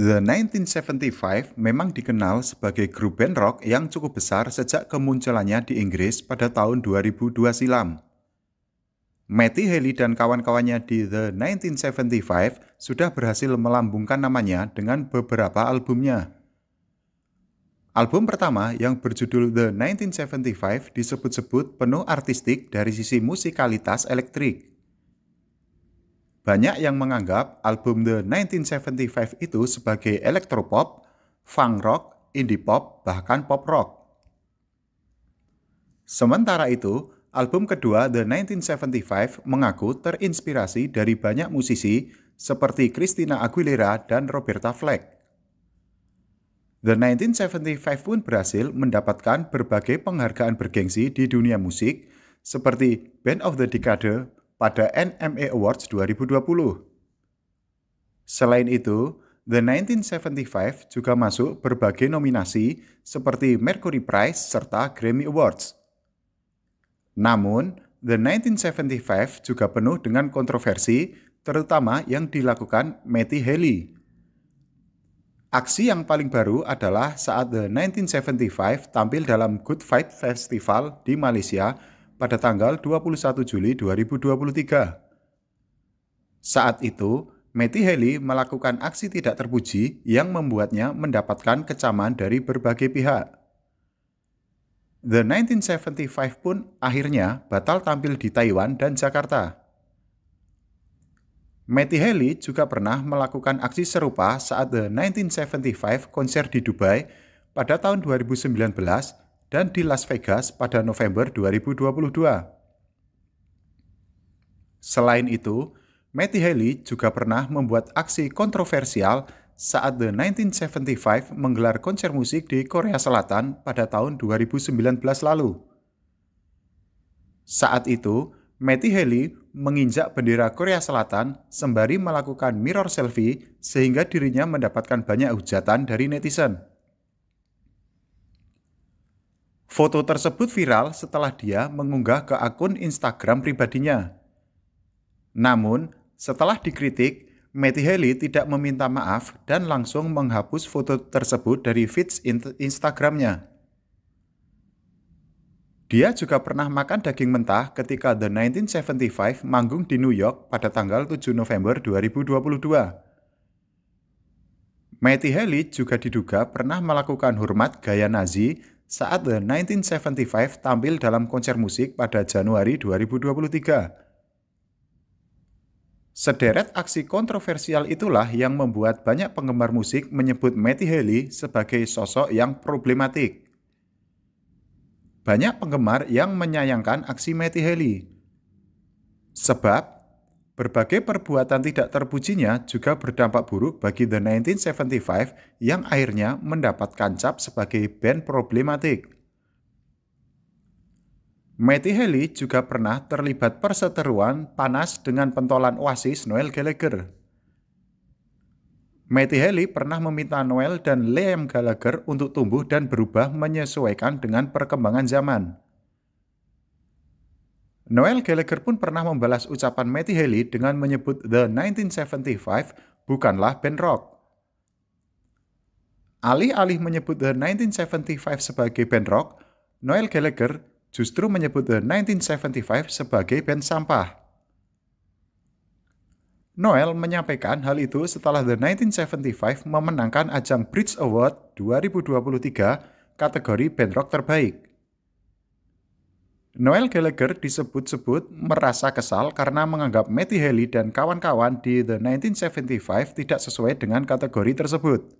The 1975 memang dikenal sebagai grup band rock yang cukup besar sejak kemunculannya di Inggris pada tahun 2002 silam. Matty Haley dan kawan-kawannya di The 1975 sudah berhasil melambungkan namanya dengan beberapa albumnya. Album pertama yang berjudul The 1975 disebut-sebut penuh artistik dari sisi musikalitas elektrik. Banyak yang menganggap album The 1975 itu sebagai elektropop, funk rock, indie pop, bahkan pop rock. Sementara itu, album kedua The 1975 mengaku terinspirasi dari banyak musisi seperti Christina Aguilera dan Roberta Flack. The 1975 pun berhasil mendapatkan berbagai penghargaan bergengsi di dunia musik seperti Band of the Decade, pada NME Awards 2020. Selain itu, The 1975 juga masuk berbagai nominasi seperti Mercury Prize serta Grammy Awards. Namun, The 1975 juga penuh dengan kontroversi, terutama yang dilakukan Matty Haley. Aksi yang paling baru adalah saat The 1975 tampil dalam Good Fight Festival di Malaysia pada tanggal 21 Juli 2023. Saat itu, Matty Haley melakukan aksi tidak terpuji yang membuatnya mendapatkan kecaman dari berbagai pihak. The 1975 pun akhirnya batal tampil di Taiwan dan Jakarta. Matty Haley juga pernah melakukan aksi serupa saat The 1975 konser di Dubai pada tahun 2019 dan di Las Vegas pada November 2022. Selain itu, Matty Haley juga pernah membuat aksi kontroversial saat The 1975 menggelar konser musik di Korea Selatan pada tahun 2019 lalu. Saat itu, Matty Haley menginjak bendera Korea Selatan sembari melakukan mirror selfie sehingga dirinya mendapatkan banyak hujatan dari netizen. Foto tersebut viral setelah dia mengunggah ke akun Instagram pribadinya. Namun, setelah dikritik, Matty Haley tidak meminta maaf dan langsung menghapus foto tersebut dari feeds Instagramnya. Dia juga pernah makan daging mentah ketika The 1975 manggung di New York pada tanggal 7 November 2022. Matty Haley juga diduga pernah melakukan hormat gaya Nazi saat The 1975 tampil dalam konser musik pada Januari 2023. Sederet aksi kontroversial itulah yang membuat banyak penggemar musik menyebut Matty Haley sebagai sosok yang problematik. Banyak penggemar yang menyayangkan aksi Matty Haley. Sebab Berbagai perbuatan tidak terpujinya juga berdampak buruk bagi The 1975 yang akhirnya mendapat cap sebagai band problematik. Matty Haley juga pernah terlibat perseteruan panas dengan pentolan Oasis Noel Gallagher. Matty Haley pernah meminta Noel dan Liam Gallagher untuk tumbuh dan berubah menyesuaikan dengan perkembangan zaman. Noel Gallagher pun pernah membalas ucapan Matty Haley dengan menyebut The 1975 bukanlah band rock. Alih-alih menyebut The 1975 sebagai band rock, Noel Gallagher justru menyebut The 1975 sebagai band sampah. Noel menyampaikan hal itu setelah The 1975 memenangkan ajang Bridge Award 2023 kategori band rock terbaik. Noel Gallagher disebut-sebut merasa kesal karena menganggap Matty Haley dan kawan-kawan di The 1975 tidak sesuai dengan kategori tersebut.